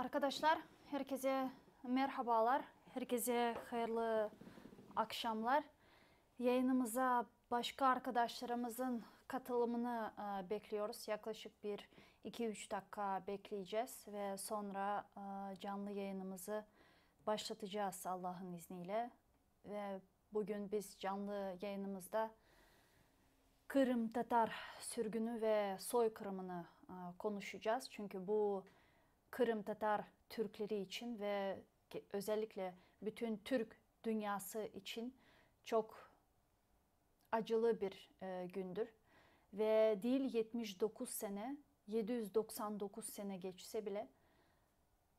Arkadaşlar herkese merhabalar. Herkese hayırlı akşamlar. Yayınımıza başka arkadaşlarımızın katılımını e, bekliyoruz. Yaklaşık bir 2-3 dakika bekleyeceğiz ve sonra e, canlı yayınımızı başlatacağız Allah'ın izniyle. Ve bugün biz canlı yayınımızda Kırım Tatar sürgünü ve soykırımını e, konuşacağız. Çünkü bu Kırım Tatar Türkleri için ve özellikle bütün Türk dünyası için çok acılı bir e, gündür. Ve değil 79 sene, 799 sene geçse bile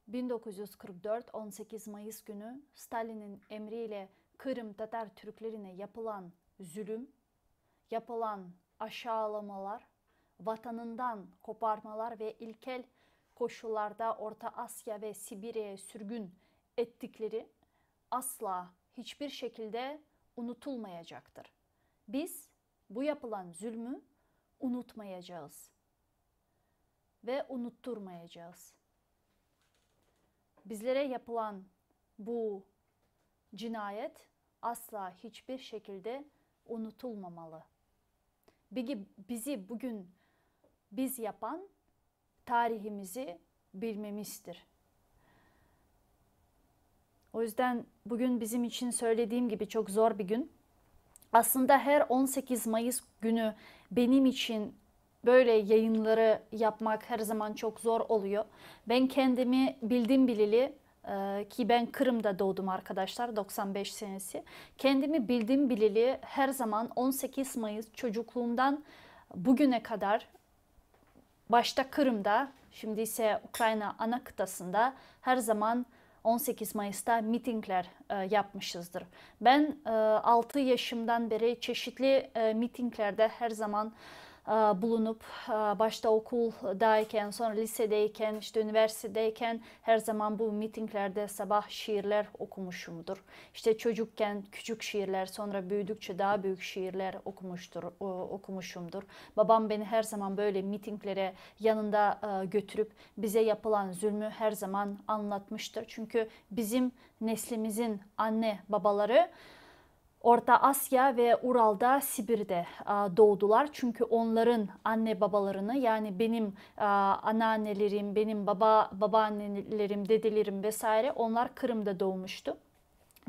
1944 18 Mayıs günü Stalin'in emriyle Kırım Tatar Türklerine yapılan zulüm, yapılan aşağılamalar, vatanından koparmalar ve ilkel koşullarda Orta Asya ve Sibirya'ya sürgün ettikleri asla hiçbir şekilde unutulmayacaktır. Biz bu yapılan zulmü unutmayacağız ve unutturmayacağız. Bizlere yapılan bu cinayet asla hiçbir şekilde unutulmamalı. Bizi bugün biz yapan tarihimizi bilmemizdir. O yüzden bugün bizim için söylediğim gibi çok zor bir gün. Aslında her 18 Mayıs günü benim için böyle yayınları yapmak her zaman çok zor oluyor. Ben kendimi bildim bileli e, ki ben Kırım'da doğdum arkadaşlar 95 senesi. Kendimi bildim bileli her zaman 18 Mayıs çocukluğumdan bugüne kadar başta Kırım'da, şimdi ise Ukrayna ana kıtasında her zaman 18 Mayıs'ta mitingler e, yapmışızdır. Ben e, 6 yaşımdan beri çeşitli e, mitinglerde her zaman e, bulunup e, başta okuldayken sonra lisedeyken işte üniversitedeyken her zaman bu mitinglerde sabah şiirler okumuşumdur. İşte çocukken küçük şiirler sonra büyüdükçe daha büyük şiirler okumuştur okumuşumdur. Babam beni her zaman böyle mitinglere yanında e, götürüp bize yapılan zulmü her zaman anlatmıştır. Çünkü bizim neslimizin anne babaları Orta Asya ve Ural'da Sibir'de doğdular. Çünkü onların anne babalarını yani benim anneannelerim, benim baba babaannelerim, dedelerim vesaire onlar Kırım'da doğmuştu.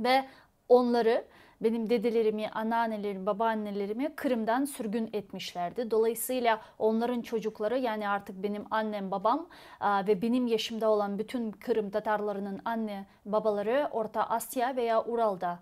Ve onları benim dedelerimi, anneannelerimi, babaannelerimi Kırım'dan sürgün etmişlerdi. Dolayısıyla onların çocukları yani artık benim annem, babam ve benim yaşımda olan bütün Kırım Tatarlarının anne, babaları Orta Asya veya Ural'da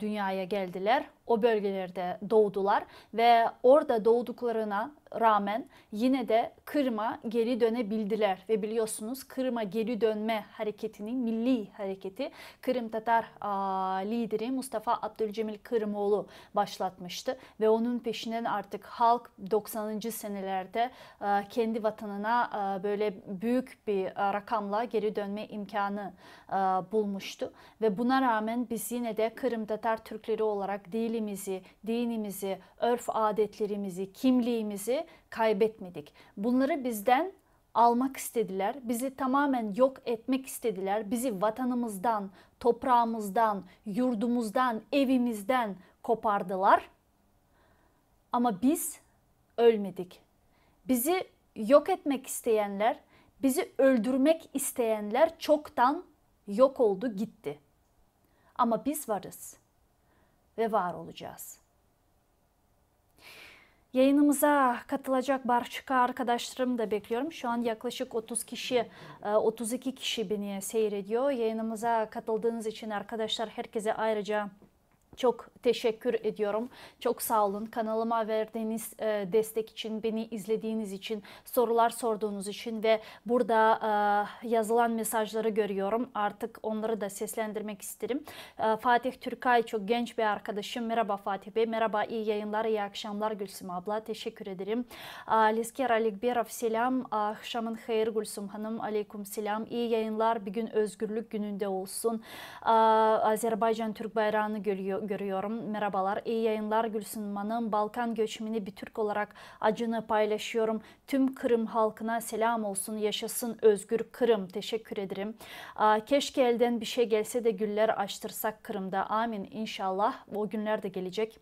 dünyaya geldiler o bölgelerde doğdular ve orada doğduklarına rağmen yine de Kırım'a geri dönebildiler ve biliyorsunuz Kırım'a geri dönme hareketinin milli hareketi Kırım Tatar a, lideri Mustafa Abdülcemil Kırımoğlu başlatmıştı ve onun peşinden artık halk 90. senelerde a, kendi vatanına a, böyle büyük bir a, rakamla geri dönme imkanı a, bulmuştu ve buna rağmen biz yine de Kırım Tatar Türkleri olarak değil dilimizi, dinimizi, örf adetlerimizi, kimliğimizi kaybetmedik. Bunları bizden almak istediler, bizi tamamen yok etmek istediler. Bizi vatanımızdan, toprağımızdan, yurdumuzdan, evimizden kopardılar. Ama biz ölmedik. Bizi yok etmek isteyenler, bizi öldürmek isteyenler çoktan yok oldu, gitti. Ama biz varız ve var olacağız. Yayınımıza katılacak başka arkadaşlarımı da bekliyorum. Şu an yaklaşık 30 kişi, 32 e, kişi beni seyrediyor. Yayınımıza katıldığınız için arkadaşlar herkese ayrıca çok teşekkür ediyorum. Çok sağ olun. Kanalıma verdiğiniz e, destek için, beni izlediğiniz için, sorular sorduğunuz için ve burada e, yazılan mesajları görüyorum. Artık onları da seslendirmek isterim. E, Fatih Türkay çok genç bir arkadaşım. Merhaba Fatih Bey. Merhaba. iyi yayınlar, iyi akşamlar Gülsüm abla. Teşekkür ederim. E, Lisker Alikberov selam. E, Hışamın hayır Gülsüm hanım. Aleyküm selam. İyi yayınlar. Bir gün özgürlük gününde olsun. E, Azerbaycan Türk bayrağını görüyor görüyorum. Merhabalar, iyi yayınlar Gülsün Hanım. Balkan göçmeni bir Türk olarak acını paylaşıyorum. Tüm Kırım halkına selam olsun, yaşasın özgür Kırım. Teşekkür ederim. keşke elden bir şey gelse de güller açtırsak Kırım'da. Amin inşallah. O günler de gelecek.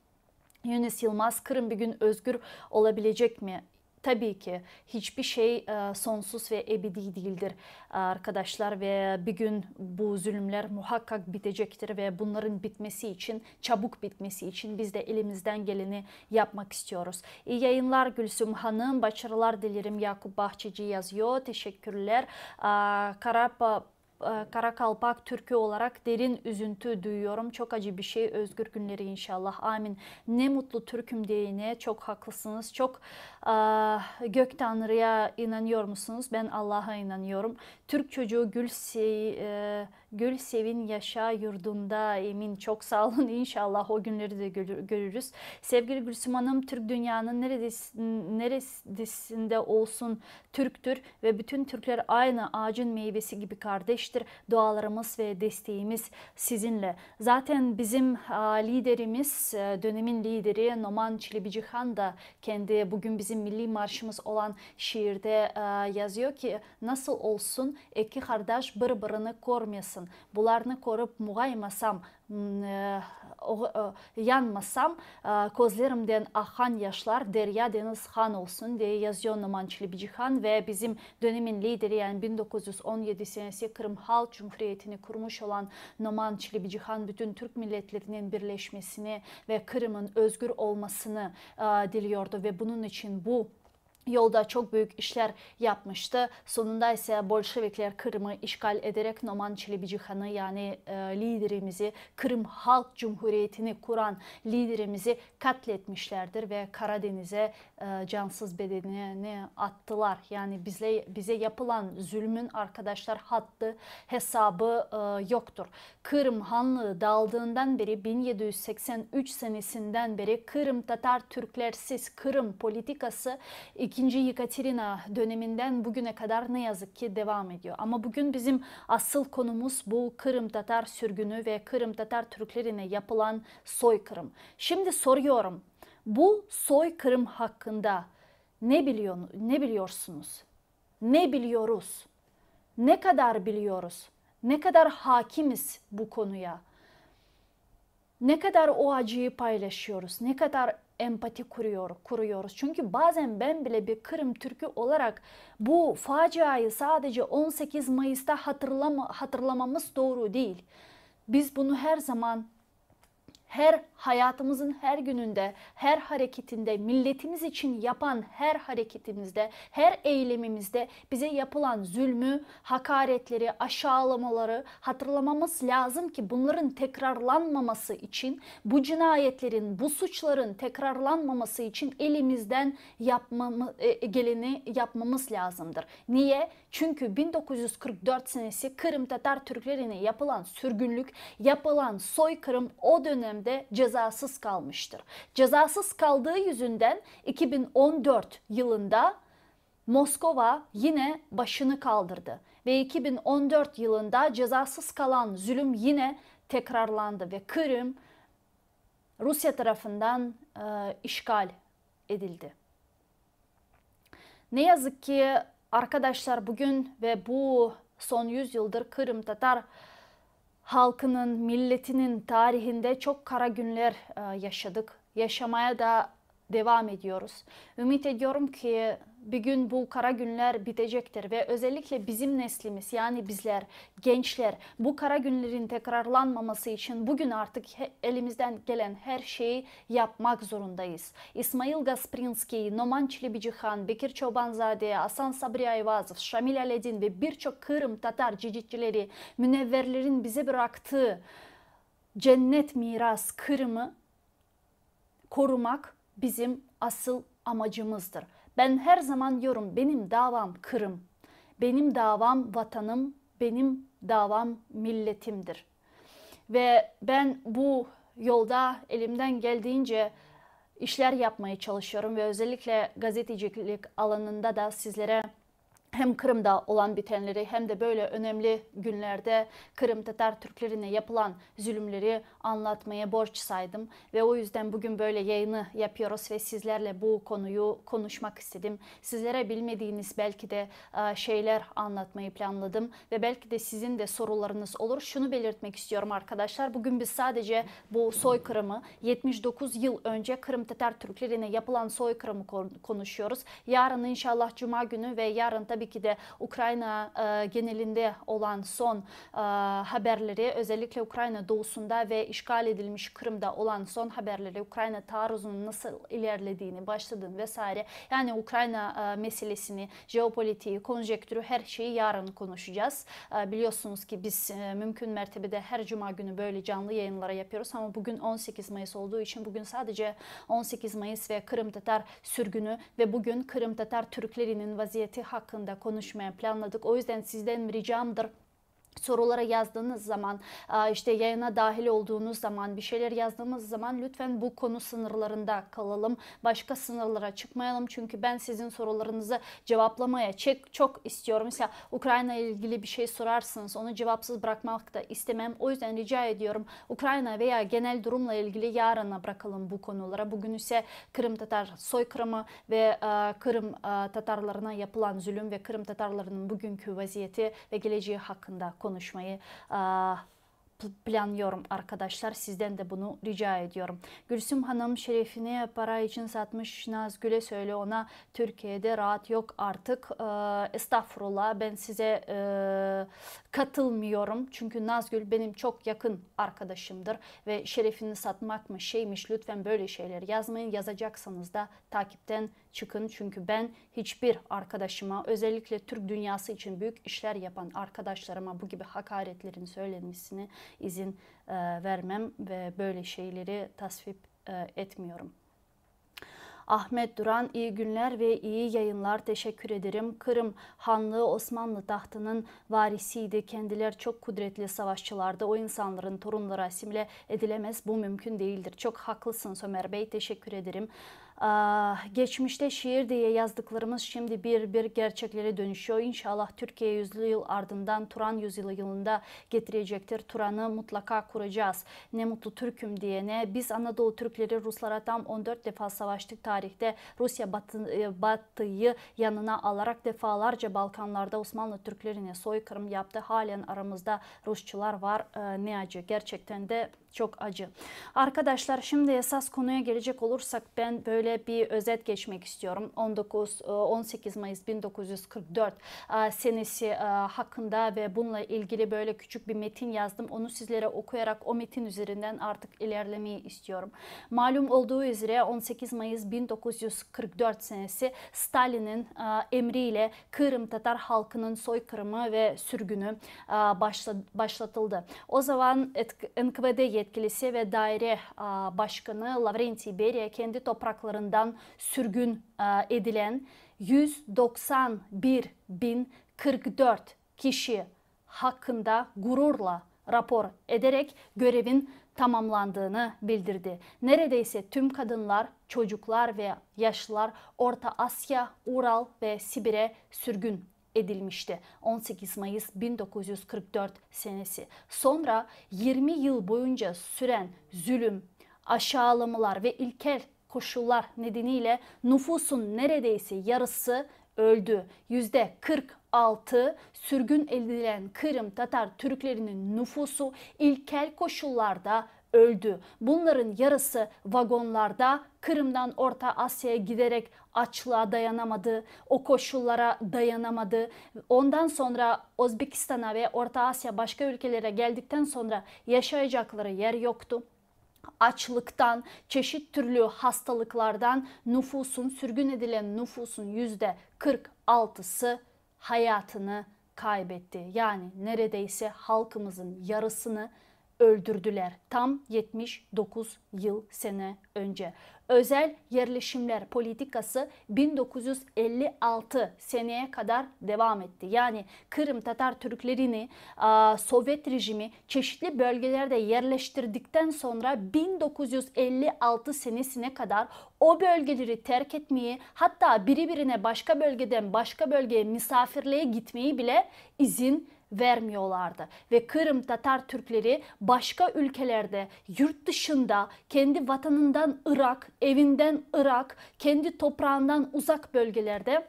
Yunus Yılmaz Kırım bir gün özgür olabilecek mi Tabii ki hiçbir şey e, sonsuz ve ebedi değildir e, arkadaşlar ve bir gün bu zulümler muhakkak bitecektir ve bunların bitmesi için çabuk bitmesi için biz de elimizden geleni yapmak istiyoruz. İyi yayınlar Gülsüm Hanım, başarılar dilerim Yakup Bahçeci yazıyor. Teşekkürler. E, Karapa e, Karakalpak Türk'ü olarak derin üzüntü duyuyorum. Çok acı bir şey. Özgür günleri inşallah. Amin. Ne mutlu Türk'üm diyene. Çok haklısınız. Çok e, gök tanrıya inanıyor musunuz? Ben Allah'a inanıyorum. Türk çocuğu Gülsey Gül Sevin Yaşa yurdunda emin çok sağ olun inşallah o günleri de görürüz. Sevgili Gülsüm Hanım Türk dünyanın neresinde olsun Türktür ve bütün Türkler aynı ağacın meyvesi gibi kardeştir. Dualarımız ve desteğimiz sizinle. Zaten bizim liderimiz e, dönemin lideri Noman Çilebicihan da kendi bugün bizim milli marşımız olan şiirde e, yazıyor ki nasıl olsun iki kardeş birbirini kormasın болсын бұларны көріп мұғаймасам янмасам көзлерімден аққан яшлар derya deniz хан olsun diye yazıyor Numan bicihan ve bizim dönemin lideri yani 1917 senesi Kırım Halk Cumhuriyeti'ni kurmuş olan Numan bicihan bütün Türk milletlerinin birleşmesini ve Kırım'ın özgür olmasını ıı, diliyordu ve bunun için bu yolda çok büyük işler yapmıştı. Sonunda ise Bolşevikler Kırım'ı işgal ederek Noman Çelebicihan'ı yani e, liderimizi Kırım Halk Cumhuriyeti'ni kuran liderimizi katletmişlerdir ve Karadeniz'e e, cansız bedenini attılar. Yani bize bize yapılan zulmün arkadaşlar hattı hesabı e, yoktur. Kırım Hanlığı dağıldığından beri 1783 senesinden beri Kırım Tatar Türklersiz Kırım politikası 2. Yekaterina döneminden bugüne kadar ne yazık ki devam ediyor. Ama bugün bizim asıl konumuz bu Kırım Tatar sürgünü ve Kırım Tatar Türklerine yapılan soykırım. Şimdi soruyorum. Bu soykırım hakkında ne biliyor ne biliyorsunuz? Ne biliyoruz? Ne kadar biliyoruz? Ne kadar hakimiz bu konuya? Ne kadar o acıyı paylaşıyoruz? Ne kadar empati kuruyor, kuruyoruz. Çünkü bazen ben bile bir Kırım Türk'ü olarak bu faciayı sadece 18 Mayıs'ta hatırlama, hatırlamamız doğru değil. Biz bunu her zaman her hayatımızın her gününde, her hareketinde, milletimiz için yapan her hareketimizde, her eylemimizde bize yapılan zulmü, hakaretleri, aşağılamaları hatırlamamız lazım ki bunların tekrarlanmaması için, bu cinayetlerin, bu suçların tekrarlanmaması için elimizden yapmamı, e, geleni yapmamız lazımdır. Niye? Çünkü 1944 senesi Kırım Tatar Türklerine yapılan sürgünlük, yapılan soykırım o dönemde cezasız kalmıştır. Cezasız kaldığı yüzünden 2014 yılında Moskova yine başını kaldırdı ve 2014 yılında cezasız kalan zulüm yine tekrarlandı ve Kırım Rusya tarafından e, işgal edildi. Ne yazık ki Arkadaşlar bugün ve bu son 100 yıldır Kırım Tatar halkının, milletinin tarihinde çok kara günler e, yaşadık. Yaşamaya da devam ediyoruz. Ümit ediyorum ki bir gün bu kara günler bitecektir ve özellikle bizim neslimiz yani bizler gençler bu kara günlerin tekrarlanmaması için bugün artık elimizden gelen her şeyi yapmak zorundayız. İsmail Gasprinski, Noman Çilebicihan, Bekir Çobanzade, Asan Sabri Ayvazov, Şamil Aledin ve birçok Kırım Tatar cicitçileri münevverlerin bize bıraktığı cennet miras Kırım'ı korumak bizim asıl amacımızdır. Ben her zaman diyorum benim davam Kırım, benim davam vatanım, benim davam milletimdir. Ve ben bu yolda elimden geldiğince işler yapmaya çalışıyorum ve özellikle gazetecilik alanında da sizlere hem Kırım'da olan bitenleri hem de böyle önemli günlerde Kırım Tatar Türklerine yapılan zulümleri anlatmaya borç saydım ve o yüzden bugün böyle yayını yapıyoruz ve sizlerle bu konuyu konuşmak istedim. Sizlere bilmediğiniz belki de e, şeyler anlatmayı planladım ve belki de sizin de sorularınız olur. Şunu belirtmek istiyorum arkadaşlar. Bugün biz sadece bu soykırımı 79 yıl önce Kırım Tatar Türklerine yapılan soykırımı konuşuyoruz. Yarın inşallah cuma günü ve yarın tabii tabii ki de Ukrayna e, genelinde olan son e, haberleri özellikle Ukrayna doğusunda ve işgal edilmiş Kırım'da olan son haberleri Ukrayna taarruzunun nasıl ilerlediğini, başladığını vesaire yani Ukrayna e, meselesini, jeopolitiği, konjektürü her şeyi yarın konuşacağız. E, biliyorsunuz ki biz e, mümkün mertebede her cuma günü böyle canlı yayınlara yapıyoruz ama bugün 18 Mayıs olduğu için bugün sadece 18 Mayıs ve Kırım Tatar sürgünü ve bugün Kırım Tatar Türklerinin vaziyeti hakkında konuşmaya planladık. O yüzden sizden ricamdır sorulara yazdığınız zaman işte yayına dahil olduğunuz zaman bir şeyler yazdığımız zaman lütfen bu konu sınırlarında kalalım. Başka sınırlara çıkmayalım. Çünkü ben sizin sorularınızı cevaplamaya çek çok istiyorum. Mesela Ukrayna ile ilgili bir şey sorarsınız. Onu cevapsız bırakmak da istemem. O yüzden rica ediyorum Ukrayna veya genel durumla ilgili yarına bırakalım bu konulara. Bugün ise Kırım Tatar soykırımı ve Kırım Tatarlarına yapılan zulüm ve Kırım Tatarlarının bugünkü vaziyeti ve geleceği hakkında konuşmayı planlıyorum arkadaşlar. Sizden de bunu rica ediyorum. Gülsüm Hanım şerefini para için satmış Nazgül'e söyle ona Türkiye'de rahat yok artık. E, estağfurullah ben size ee, katılmıyorum. Çünkü Nazgül benim çok yakın arkadaşımdır ve şerefini satmak mı şeymiş lütfen böyle şeyler yazmayın. Yazacaksanız da takipten çıkın. Çünkü ben hiçbir arkadaşıma özellikle Türk dünyası için büyük işler yapan arkadaşlarıma bu gibi hakaretlerin söylenmesine izin e, vermem ve böyle şeyleri tasvip e, etmiyorum. Ahmet Duran iyi günler ve iyi yayınlar teşekkür ederim. Kırım Hanlığı Osmanlı tahtının varisiydi. Kendiler çok kudretli savaşçılardı. O insanların torunları asimile edilemez. Bu mümkün değildir. Çok haklısın Sömer Bey. Teşekkür ederim. Ah, geçmişte şiir diye yazdıklarımız şimdi bir bir gerçeklere dönüşüyor. İnşallah Türkiye yüzyıl ardından Turan yüzyılı yılında getirecektir. Turan'ı mutlaka kuracağız. Ne mutlu Türk'üm diyene. Biz Anadolu Türkleri Ruslara tam 14 defa savaştık tarihte. Rusya batı, e, batıyı yanına alarak defalarca Balkanlarda Osmanlı Türklerine soykırım yaptı. Halen aramızda Rusçular var. Ah, ne acı. Gerçekten de çok acı. Arkadaşlar şimdi esas konuya gelecek olursak ben böyle bir özet geçmek istiyorum. 19 18 e, Mayıs 1944 e, senesi e, hakkında ve bununla ilgili böyle küçük bir metin yazdım. Onu sizlere okuyarak o metin üzerinden artık ilerlemeyi istiyorum. Malum olduğu üzere 18 Mayıs 1944 senesi Stalin'in emriyle Kırım Tatar halkının soykırımı ve sürgünü başlatıldı. O zaman NKVD yetkilisi ve daire başkanı Lavrenti Beria kendi topraklarından sürgün edilen 191 kişi hakkında gururla rapor ederek görevin tamamlandığını bildirdi. Neredeyse tüm kadınlar, çocuklar ve yaşlılar Orta Asya, Ural ve Sibir'e sürgün edilmişti 18 Mayıs 1944 senesi. Sonra 20 yıl boyunca süren zulüm, aşağılamalar ve ilkel koşullar nedeniyle nüfusun neredeyse yarısı öldü. %46 sürgün edilen Kırım Tatar Türklerinin nüfusu ilkel koşullarda öldü. Bunların yarısı vagonlarda Kırım'dan Orta Asya'ya giderek açlığa dayanamadı, o koşullara dayanamadı. Ondan sonra Özbekistan'a ve Orta Asya başka ülkelere geldikten sonra yaşayacakları yer yoktu açlıktan, çeşit türlü hastalıklardan nüfusun, sürgün edilen nüfusun yüzde 46'sı hayatını kaybetti. Yani neredeyse halkımızın yarısını öldürdüler tam 79 yıl sene önce. Özel yerleşimler politikası 1956 seneye kadar devam etti. Yani Kırım Tatar Türklerini Sovyet rejimi çeşitli bölgelerde yerleştirdikten sonra 1956 senesine kadar o bölgeleri terk etmeyi hatta birbirine başka bölgeden başka bölgeye misafirliğe gitmeyi bile izin vermiyorlardı. Ve Kırım Tatar Türkleri başka ülkelerde, yurt dışında, kendi vatanından Irak, evinden Irak, kendi toprağından uzak bölgelerde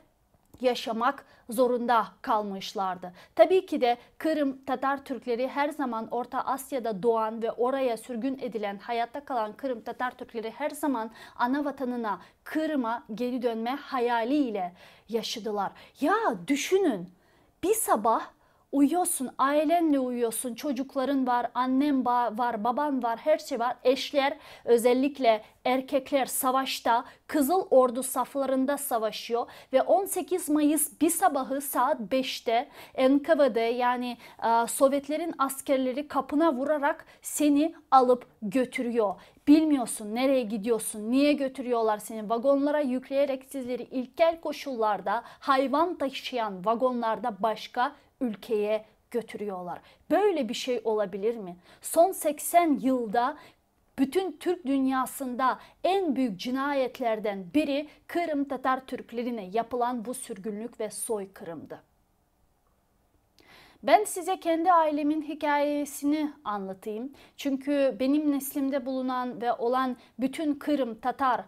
yaşamak zorunda kalmışlardı. Tabii ki de Kırım Tatar Türkleri her zaman Orta Asya'da doğan ve oraya sürgün edilen hayatta kalan Kırım Tatar Türkleri her zaman ana vatanına Kırım'a geri dönme hayaliyle yaşadılar. Ya düşünün bir sabah uyuyorsun, ailenle uyuyorsun, çocukların var, annem var, baban var, her şey var. Eşler özellikle erkekler savaşta Kızıl Ordu saflarında savaşıyor ve 18 Mayıs bir sabahı saat 5'te NKVD yani e, Sovyetlerin askerleri kapına vurarak seni alıp götürüyor. Bilmiyorsun nereye gidiyorsun, niye götürüyorlar seni vagonlara yükleyerek sizleri ilkel koşullarda hayvan taşıyan vagonlarda başka ülkeye götürüyorlar. Böyle bir şey olabilir mi? Son 80 yılda bütün Türk dünyasında en büyük cinayetlerden biri Kırım Tatar Türklerine yapılan bu sürgünlük ve soykırımdı. Ben size kendi ailemin hikayesini anlatayım. Çünkü benim neslimde bulunan ve olan bütün Kırım Tatar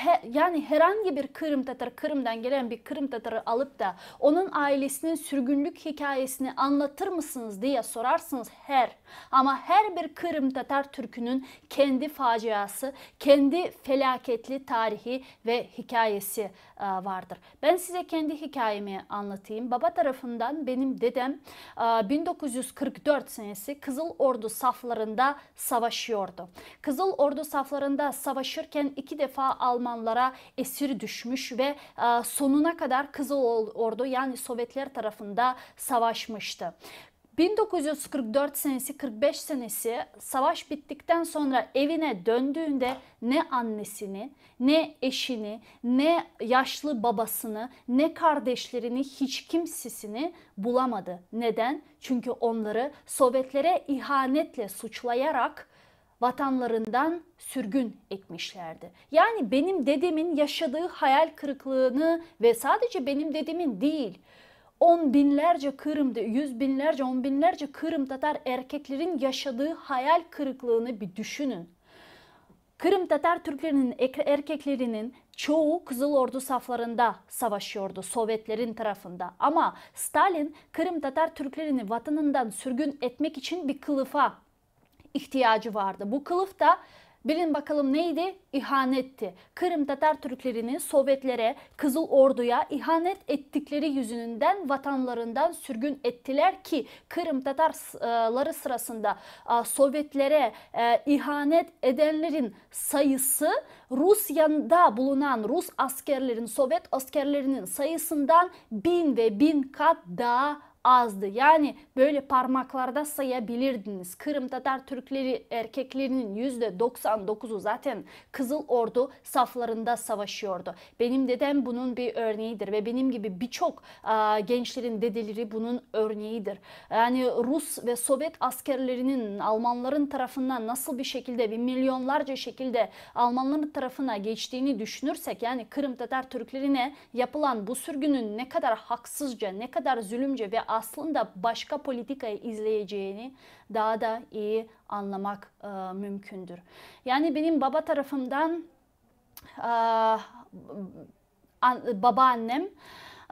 e, yani herhangi bir Kırım Tatar Kırım'dan gelen bir Kırım Tatar'ı alıp da onun ailesinin sürgünlük hikayesini anlatır mısınız diye sorarsınız her. Ama her bir Kırım Tatar Türk'ünün kendi faciası, kendi felaketli tarihi ve hikayesi e, vardır. Ben size kendi hikayemi anlatayım. Baba tarafından benim dedem 1944 e, senesi Kızıl Ordu saflarında savaşıyordu. Kızıl Ordu saflarında savaşırken iki defa Almanlara esir düşmüş ve e, sonuna kadar Kızıl Ordu yani Sovyetler tarafında savaşmıştı. 1944 senesi 45 senesi savaş bittikten sonra evine döndüğünde ne annesini, ne eşini, ne yaşlı babasını, ne kardeşlerini, hiç kimsesini bulamadı. Neden? Çünkü onları Sovyetlere ihanetle suçlayarak vatanlarından sürgün etmişlerdi. Yani benim dedemin yaşadığı hayal kırıklığını ve sadece benim dedemin değil, on binlerce Kırım'da, yüz binlerce, on binlerce Kırım Tatar erkeklerin yaşadığı hayal kırıklığını bir düşünün. Kırım Tatar Türklerinin erkeklerinin çoğu Kızıl Ordu saflarında savaşıyordu Sovyetlerin tarafında. Ama Stalin Kırım Tatar Türklerini vatanından sürgün etmek için bir kılıfa ihtiyacı vardı. Bu kılıf da Bilin bakalım neydi? İhanetti. Kırım Tatar Türklerinin Sovyetlere, Kızıl Ordu'ya ihanet ettikleri yüzünden vatanlarından sürgün ettiler ki Kırım Tatarları sırasında e, Sovyetlere e, ihanet edenlerin sayısı Rusya'da bulunan Rus askerlerin, Sovyet askerlerinin sayısından bin ve bin kat daha azdı. Yani böyle parmaklarda sayabilirdiniz. Kırım Tatar Türkleri erkeklerinin %99'u zaten Kızıl Ordu saflarında savaşıyordu. Benim dedem bunun bir örneğidir ve benim gibi birçok gençlerin dedeleri bunun örneğidir. Yani Rus ve Sovyet askerlerinin Almanların tarafından nasıl bir şekilde bir milyonlarca şekilde Almanların tarafına geçtiğini düşünürsek yani Kırım Tatar Türklerine yapılan bu sürgünün ne kadar haksızca, ne kadar zulümce ve aslında başka politikayı izleyeceğini daha da iyi anlamak e, mümkündür. Yani benim baba tarafımdan e, an, babaannem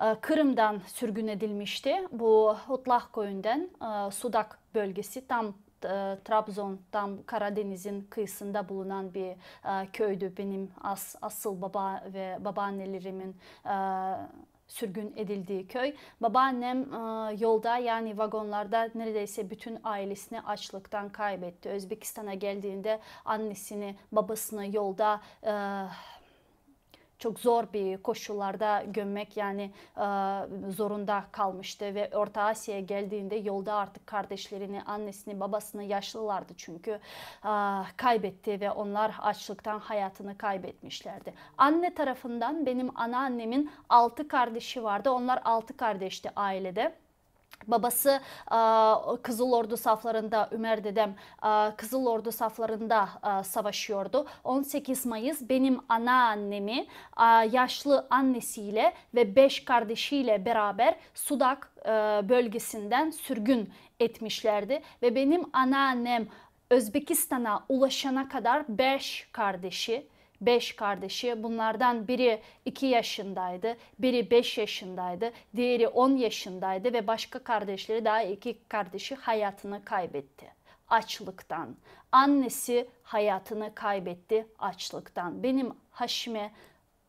e, Kırım'dan sürgün edilmişti. Bu Hutlak köyünden e, Sudak bölgesi tam e, Trabzon tam Karadeniz'in kıyısında bulunan bir e, köydü benim as, asıl baba ve babaannelerimin e, sürgün edildiği köy. Babaannem e, yolda yani vagonlarda neredeyse bütün ailesini açlıktan kaybetti. Özbekistan'a geldiğinde annesini, babasını yolda e, çok zor bir koşullarda gömmek yani e, zorunda kalmıştı ve Orta Asya'ya geldiğinde yolda artık kardeşlerini, annesini, babasını yaşlılardı çünkü e, kaybetti ve onlar açlıktan hayatını kaybetmişlerdi. Anne tarafından benim anneannemin altı kardeşi vardı. Onlar altı kardeşti ailede Babası Kızıl Ordu saflarında Ömer dedem Kızıl Ordu saflarında savaşıyordu. 18 Mayıs benim anneannemi yaşlı annesiyle ve 5 kardeşiyle beraber Sudak bölgesinden sürgün etmişlerdi ve benim anneannem Özbekistan'a ulaşana kadar 5 kardeşi 5 kardeşi. Bunlardan biri 2 yaşındaydı, biri 5 yaşındaydı, diğeri 10 yaşındaydı ve başka kardeşleri daha iki kardeşi hayatını kaybetti açlıktan. Annesi hayatını kaybetti açlıktan. Benim Haşime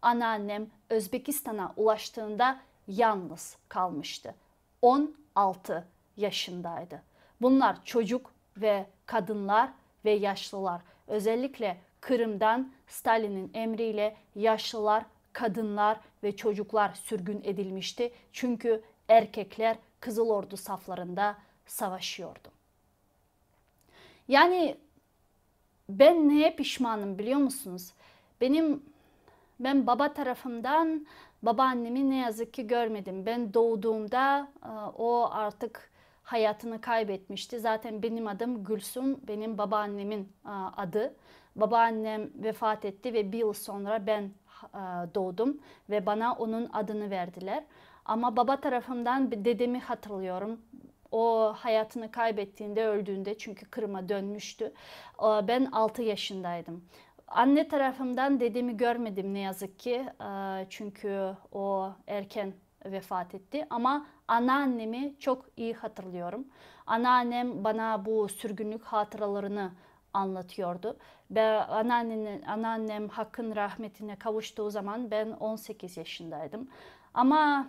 anneannem Özbekistan'a ulaştığında yalnız kalmıştı. 16 yaşındaydı. Bunlar çocuk ve kadınlar ve yaşlılar. Özellikle Kırım'dan Stalin'in emriyle yaşlılar, kadınlar ve çocuklar sürgün edilmişti. Çünkü erkekler Kızıl Ordu saflarında savaşıyordu. Yani ben neye pişmanım biliyor musunuz? Benim ben baba tarafımdan babaannemi ne yazık ki görmedim. Ben doğduğumda e, o artık hayatını kaybetmişti. Zaten benim adım Gülsüm, benim babaannemin e, adı babaannem vefat etti ve bir yıl sonra ben e, doğdum ve bana onun adını verdiler. Ama baba tarafımdan dedemi hatırlıyorum. O hayatını kaybettiğinde öldüğünde çünkü Kırım'a dönmüştü. E, ben 6 yaşındaydım. Anne tarafımdan dedemi görmedim ne yazık ki. E, çünkü o erken vefat etti ama anneannemi çok iyi hatırlıyorum. Anneannem bana bu sürgünlük hatıralarını anlatıyordu. Ve anneannenin, anneannem Hakk'ın rahmetine kavuştuğu zaman ben 18 yaşındaydım. Ama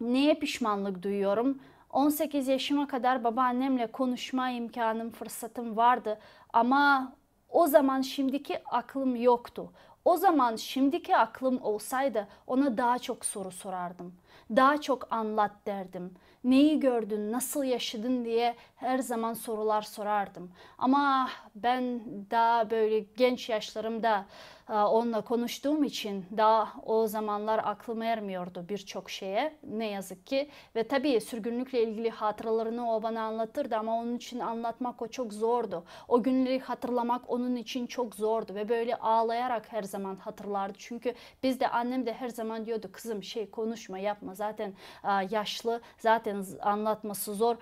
neye pişmanlık duyuyorum? 18 yaşıma kadar babaannemle konuşma imkanım, fırsatım vardı ama o zaman şimdiki aklım yoktu. O zaman şimdiki aklım olsaydı ona daha çok soru sorardım. Daha çok anlat derdim. Neyi gördün, nasıl yaşadın diye her zaman sorular sorardım. Ama ben daha böyle genç yaşlarımda ee, onunla konuştuğum için daha o zamanlar aklım ermiyordu birçok şeye ne yazık ki. Ve tabii sürgünlükle ilgili hatıralarını o bana anlatırdı ama onun için anlatmak o çok zordu. O günleri hatırlamak onun için çok zordu ve böyle ağlayarak her zaman hatırlardı. Çünkü biz de annem de her zaman diyordu kızım şey konuşma yapma zaten e, yaşlı zaten anlatması zor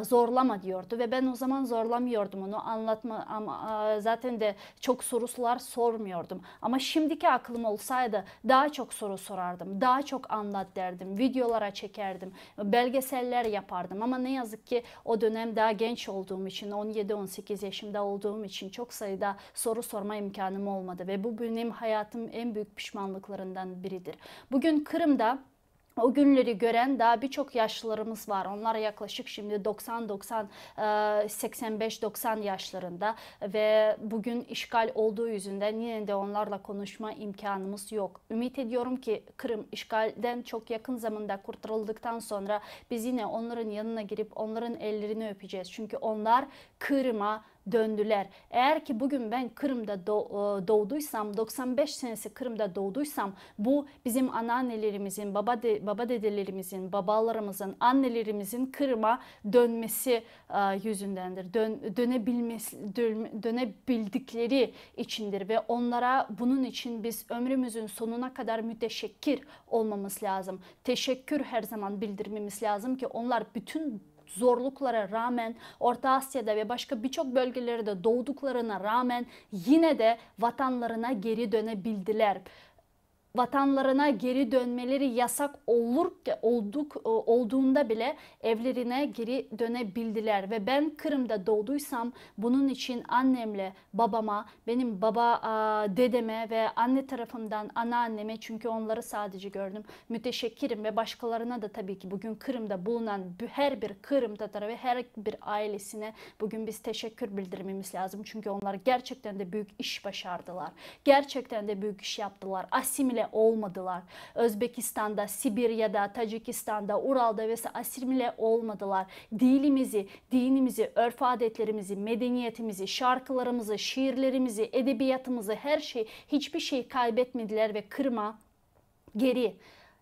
e, zorlama diyordu ve ben o zaman zorlamıyordum onu anlatma ama e, zaten de çok sorular sormuyordum. Ama şimdiki aklım olsaydı daha çok soru sorardım. Daha çok anlat derdim. Videolara çekerdim. Belgeseller yapardım. Ama ne yazık ki o dönem daha genç olduğum için 17-18 yaşımda olduğum için çok sayıda soru sorma imkanım olmadı ve bu benim hayatım en büyük pişmanlıklarından biridir. Bugün Kırım'da o günleri gören daha birçok yaşlılarımız var. Onlar yaklaşık şimdi 90 90 85 90 yaşlarında ve bugün işgal olduğu yüzünden yine de onlarla konuşma imkanımız yok. Ümit ediyorum ki Kırım işgalden çok yakın zamanda kurtarıldıktan sonra biz yine onların yanına girip onların ellerini öpeceğiz. Çünkü onlar Kırım'a döndüler. Eğer ki bugün ben Kırım'da e, doğduysam, 95 senesi Kırım'da doğduysam bu bizim anneannelerimizin, baba, de, baba dedelerimizin, babalarımızın, annelerimizin Kırım'a dönmesi e, yüzündendir. Dön, dönebilmesi, dönebildikleri içindir ve onlara bunun için biz ömrümüzün sonuna kadar müteşekkir olmamız lazım. Teşekkür her zaman bildirmemiz lazım ki onlar bütün zorluklara rağmen Orta Asya'da ve başka birçok bölgelerde doğduklarına rağmen yine de vatanlarına geri dönebildiler vatanlarına geri dönmeleri yasak olur olduk e, olduğunda bile evlerine geri dönebildiler ve ben Kırım'da doğduysam bunun için annemle babama benim baba dedeme ve anne tarafımdan anneanneme çünkü onları sadece gördüm müteşekkirim ve başkalarına da tabii ki bugün Kırım'da bulunan her bir Kırım Tatarı ve her bir ailesine bugün biz teşekkür bildirmemiz lazım çünkü onlar gerçekten de büyük iş başardılar gerçekten de büyük iş yaptılar asimile olmadılar. Özbekistan'da, Sibirya'da, Tacikistan'da, Ural'da vesaire asimile olmadılar. Dilimizi, dinimizi, örf adetlerimizi, medeniyetimizi, şarkılarımızı, şiirlerimizi, edebiyatımızı her şey hiçbir şey kaybetmediler ve Kırım'a geri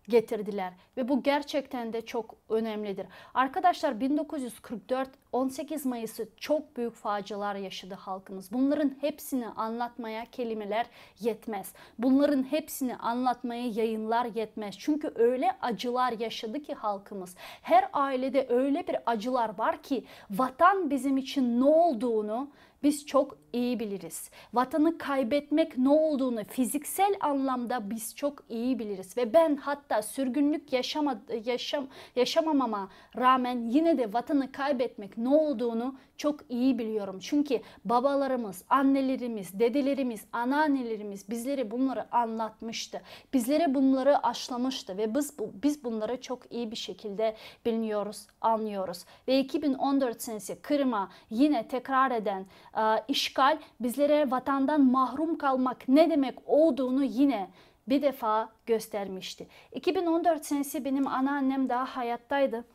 getirdiler ve bu gerçekten de çok önemlidir. Arkadaşlar 1944 18 Mayıs'ı çok büyük facialar yaşadı halkımız. Bunların hepsini anlatmaya kelimeler yetmez. Bunların hepsini anlatmaya yayınlar yetmez. Çünkü öyle acılar yaşadı ki halkımız. Her ailede öyle bir acılar var ki vatan bizim için ne olduğunu biz çok iyi biliriz. Vatanı kaybetmek ne olduğunu fiziksel anlamda biz çok iyi biliriz ve ben hatta sürgünlük yaşama, yaşam, yaşamamama rağmen yine de vatanı kaybetmek ne olduğunu çok iyi biliyorum. Çünkü babalarımız, annelerimiz, dedelerimiz, anaannelerimiz bizlere bunları anlatmıştı. Bizlere bunları aşlamıştı ve biz biz bunları çok iyi bir şekilde biliyoruz, anlıyoruz. Ve 2014 senesi Kırım'a yine tekrar eden e, işgal, bizlere vatandan mahrum kalmak ne demek olduğunu yine bir defa göstermişti. 2014 senesi benim anneannem daha hayattaydı.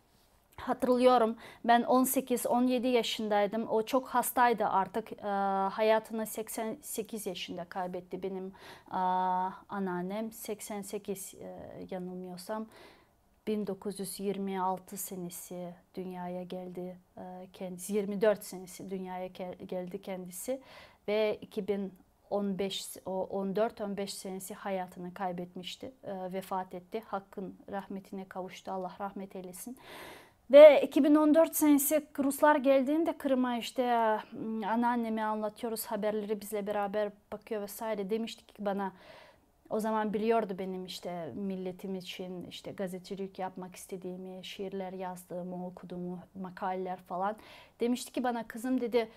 Hatırlıyorum ben 18-17 yaşındaydım. O çok hastaydı artık. E, hayatını 88 yaşında kaybetti benim e, anneannem. 88 e, yanılmıyorsam. 1926 senesi dünyaya geldi e, kendisi, 24 senesi dünyaya geldi kendisi ve 2015 14-15 senesi hayatını kaybetmişti, e, vefat etti. Hakkın rahmetine kavuştu, Allah rahmet eylesin. Ve 2014 senesi Ruslar geldiğinde Kırım'a işte e, anneanneme anlatıyoruz, haberleri bizle beraber bakıyor vesaire demiştik ki bana o zaman biliyordu benim işte milletim için işte gazetecilik yapmak istediğimi, şiirler yazdığımı, okuduğumu, makaleler falan. Demişti ki bana kızım dedi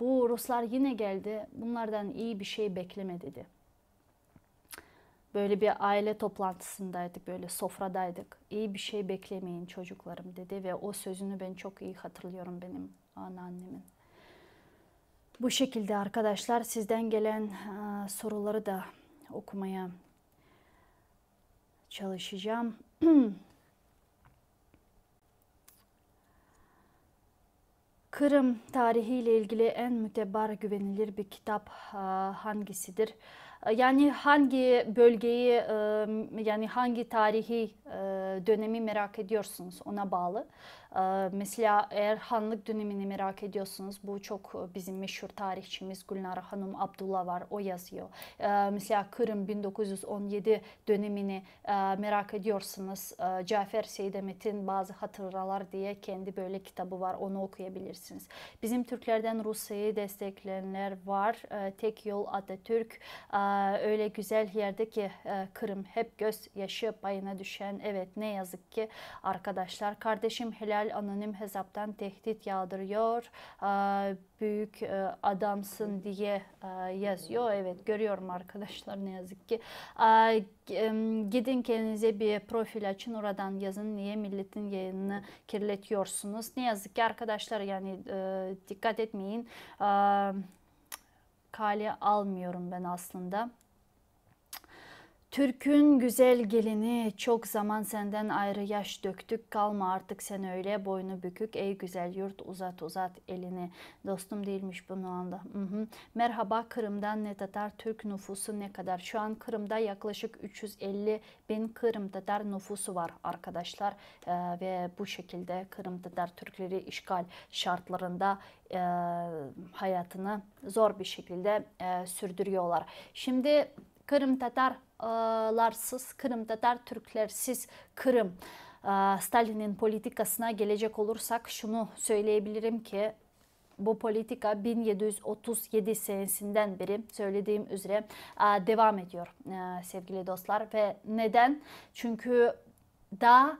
bu Ruslar yine geldi bunlardan iyi bir şey bekleme dedi. Böyle bir aile toplantısındaydık böyle sofradaydık. İyi bir şey beklemeyin çocuklarım dedi ve o sözünü ben çok iyi hatırlıyorum benim anneannemin. Bu şekilde arkadaşlar sizden gelen ıı, soruları da okumaya çalışacağım. Kırım tarihiyle ilgili en mütebar güvenilir bir kitap hangisidir? Ee, yani hangi bölgeyi, ıı, yani hangi tarihi ıı, dönemi merak ediyorsunuz ona bağlı. Ee, mesela eğer Hanlık dönemini merak ediyorsunuz bu çok e, bizim meşhur tarihçimiz Gülnara Hanım Abdullah var o yazıyor. Ee, mesela Kırım 1917 dönemini e, merak ediyorsunuz, ee, Cafer Seydemet'in bazı hatıralar diye kendi böyle kitabı var onu okuyabilirsiniz. Bizim Türklerden Rusya'yı destekleyenler var. Tek Yol Atatürk öyle güzel yerde ki Kırım hep göz yaşı payına düşen evet ne yazık ki arkadaşlar kardeşim helal Meral anonim hesaptan tehdit yağdırıyor. Büyük e, adamsın diye e, yazıyor. Evet görüyorum arkadaşlar ne yazık ki. Gidin kendinize bir profil açın oradan yazın. Niye milletin yayınını kirletiyorsunuz? Ne yazık ki arkadaşlar yani e, dikkat etmeyin. Kale almıyorum ben aslında. Türk'ün güzel gelini çok zaman senden ayrı yaş döktük kalma artık sen öyle boynu bükük ey güzel yurt uzat uzat elini dostum değilmiş bunu anda hı hı. merhaba Kırım'dan ne Tatar Türk nüfusu ne kadar şu an Kırım'da yaklaşık 350 bin Kırım Tatar nüfusu var arkadaşlar ee, ve bu şekilde Kırım Tatar Türkleri işgal şartlarında e, hayatını zor bir şekilde e, sürdürüyorlar şimdi Kırım Tatar larsız Kırım'da der Türklersiz Kırım Stalin'in politikasına gelecek olursak şunu söyleyebilirim ki bu politika 1737 senesinden beri söylediğim üzere devam ediyor sevgili dostlar ve neden? Çünkü daha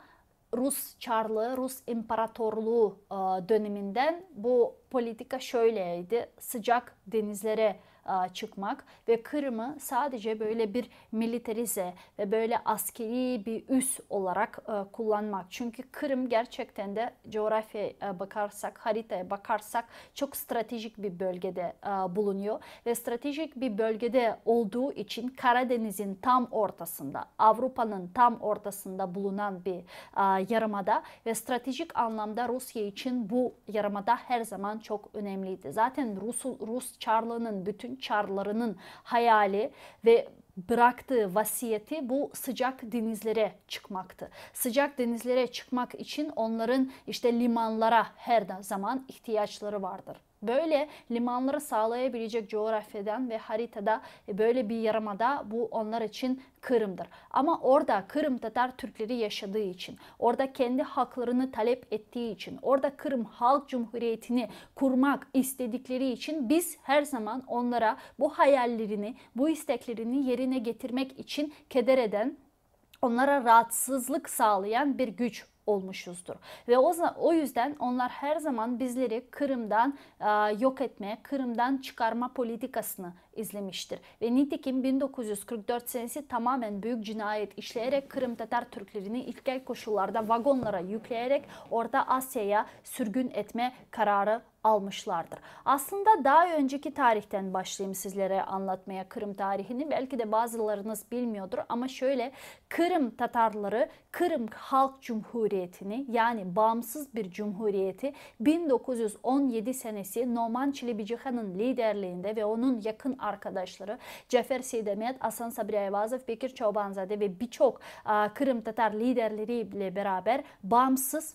Rus Çarlığı, Rus İmparatorluğu döneminden bu politika şöyleydi. Sıcak denizlere e, çıkmak ve Kırım'ı sadece böyle bir militarize ve böyle askeri bir üs olarak e, kullanmak. Çünkü Kırım gerçekten de coğrafya e, bakarsak, haritaya bakarsak çok stratejik bir bölgede bulunuyor ve stratejik bir bölgede olduğu için Karadeniz'in tam ortasında, Avrupa'nın tam ortasında bulunan bir yarımada ve stratejik anlamda Rusya için bu yarımada her zaman çok önemliydi. Zaten Rus, Rus Çarlığı'nın bütün çarlarının hayali ve bıraktığı vasiyeti bu sıcak denizlere çıkmaktı. Sıcak denizlere çıkmak için onların işte limanlara her zaman ihtiyaçları vardır. Böyle limanları sağlayabilecek coğrafyadan ve haritada e, böyle bir yarımada bu onlar için Kırım'dır. Ama orada Kırım Tatar Türkleri yaşadığı için, orada kendi haklarını talep ettiği için, orada Kırım Halk Cumhuriyeti'ni kurmak istedikleri için biz her zaman onlara bu hayallerini, bu isteklerini yerine getirmek için keder eden, onlara rahatsızlık sağlayan bir güç olmuşuzdur. Ve o, o yüzden onlar her zaman bizleri Kırım'dan e, yok etme, Kırım'dan çıkarma politikasını izlemiştir. Ve nitekim 1944 senesi tamamen büyük cinayet işleyerek Kırım Tatar Türklerini ilkel koşullarda vagonlara yükleyerek Orta Asya'ya sürgün etme kararı almışlardır. Aslında daha önceki tarihten başlayayım sizlere anlatmaya Kırım tarihini. Belki de bazılarınız bilmiyordur ama şöyle Kırım Tatarları Kırım Halk Cumhuriyeti'ni yani bağımsız bir cumhuriyeti 1917 senesi Noman Çilibici Han'ın liderliğinde ve onun yakın arkadaşları Cefer Sedemet, Asan Sabriyevazov, Bekir Çobanzade ve birçok Kırım Tatar liderleriyle beraber bağımsız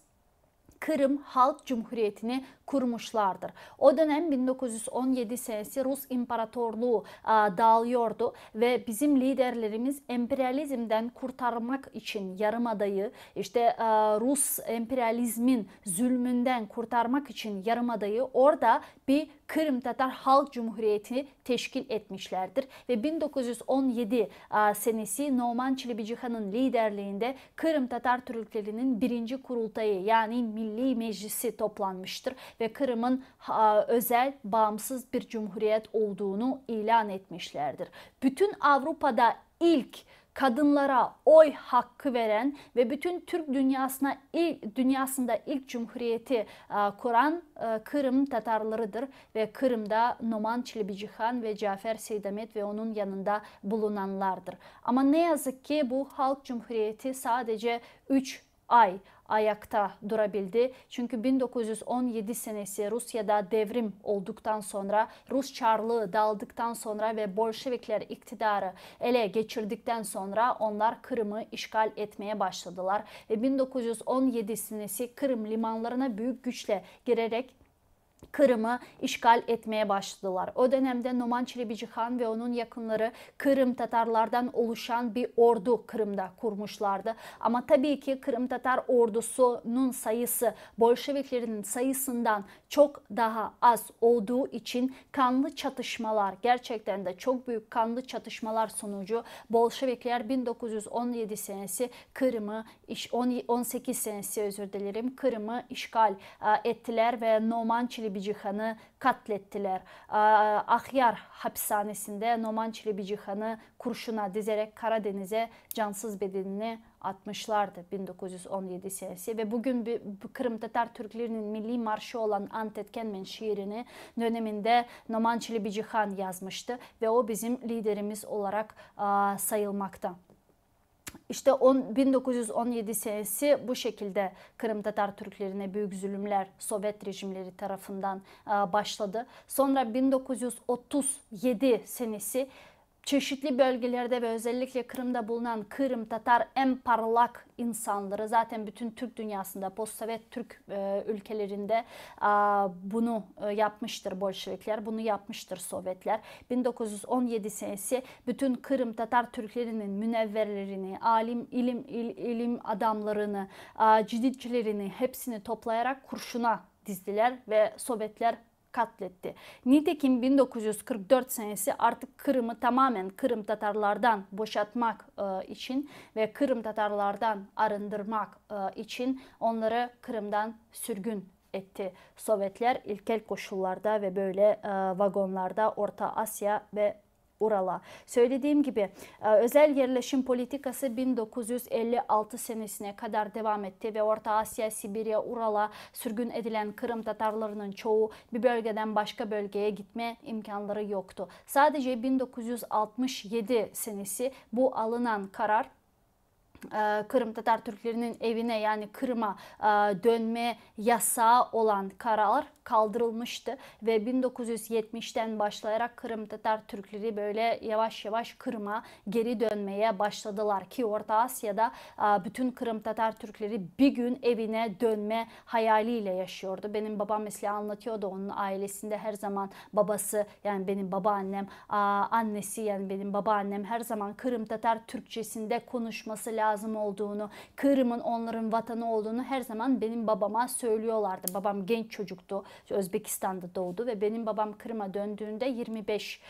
Kırım Halk Cumhuriyeti'ni kurmuşlardır. O dönem 1917 senesi Rus İmparatorluğu a, dağılıyordu ve bizim liderlerimiz emperyalizmden kurtarmak için yarımadayı işte a, Rus emperyalizmin zulmünden kurtarmak için yarımadayı orada bir Kırım Tatar Halk Cumhuriyeti teşkil etmişlerdir ve 1917 a, senesi Noman Çilibicihan'ın liderliğinde Kırım Tatar Türklerinin birinci kurultayı yani Milli Meclisi toplanmıştır ve Kırım'ın özel bağımsız bir cumhuriyet olduğunu ilan etmişlerdir. Bütün Avrupa'da ilk kadınlara oy hakkı veren ve bütün Türk dünyasına ilk, dünyasında ilk cumhuriyeti e, kuran e, Kırım Tatarlarıdır ve Kırım'da Noman Çilebicihan ve Cafer Seydamet ve onun yanında bulunanlardır. Ama ne yazık ki bu halk cumhuriyeti sadece 3 ay ayakta durabildi. Çünkü 1917 senesi Rusya'da devrim olduktan sonra Rus Çarlığı dağıldıktan sonra ve Bolşevikler iktidarı ele geçirdikten sonra onlar Kırım'ı işgal etmeye başladılar ve 1917 senesi Kırım limanlarına büyük güçle girerek Kırım'ı işgal etmeye başladılar. O dönemde Noman Çelebici Han ve onun yakınları Kırım Tatarlardan oluşan bir ordu Kırım'da kurmuşlardı. Ama tabii ki Kırım Tatar ordusunun sayısı Bolşeviklerin sayısından çok daha az olduğu için kanlı çatışmalar gerçekten de çok büyük kanlı çatışmalar sonucu Bolşevikler 1917 senesi Kırım'ı 18 senesi özür dilerim Kırım'ı işgal e, ettiler ve Noman Çelebici Çilebicixanı katlettiler. Axyar hapishanesinde Noman Çilebicixanı kurşuna dizerek Karadeniz'e cansız bedenini atmışlardı 1917 senesi ve bugün bir, bir Kırım Tatar Türklerinin milli marşı olan Antetkenmen şiirini döneminde Noman Çilebicihan yazmıştı ve o bizim liderimiz olarak a, sayılmakta. İşte 1917 senesi bu şekilde Kırım Tatar Türklerine büyük zulümler Sovyet rejimleri tarafından başladı. Sonra 1937 senesi çeşitli bölgelerde ve özellikle Kırım'da bulunan Kırım Tatar en parlak insanları zaten bütün Türk dünyasında post-Sovyet Türk e, ülkelerinde e, bunu e, yapmıştır Bolşevikler, bunu yapmıştır Sovyetler. 1917 senesi bütün Kırım Tatar Türklerinin münevverlerini, alim ilim il, ilim adamlarını, e, ciddicilerini hepsini toplayarak kurşuna dizdiler ve Sovyetler katletti. Nitekim 1944 senesi artık Kırım'ı tamamen Kırım Tatarlardan boşaltmak e, için ve Kırım Tatarlardan arındırmak e, için onları Kırım'dan sürgün etti. Sovyetler ilkel koşullarda ve böyle e, vagonlarda Orta Asya ve Ural'a. Söylediğim gibi e, özel yerleşim politikası 1956 senesine kadar devam etti ve Orta Asya, Sibirya, Ural'a sürgün edilen Kırım Tatarlarının çoğu bir bölgeden başka bölgeye gitme imkanları yoktu. Sadece 1967 senesi bu alınan karar e, Kırım Tatar Türklerinin evine yani Kırım'a e, dönme yasağı olan karar kaldırılmıştı ve 1970'ten başlayarak Kırım Tatar Türkleri böyle yavaş yavaş Kırım'a geri dönmeye başladılar ki Orta Asya'da bütün Kırım Tatar Türkleri bir gün evine dönme hayaliyle yaşıyordu. Benim babam mesela anlatıyordu onun ailesinde her zaman babası yani benim babaannem annesi yani benim babaannem her zaman Kırım Tatar Türkçesinde konuşması lazım olduğunu, Kırım'ın onların vatanı olduğunu her zaman benim babama söylüyorlardı. Babam genç çocuktu. Özbekistan'da doğdu ve benim babam Kırım'a döndüğünde 25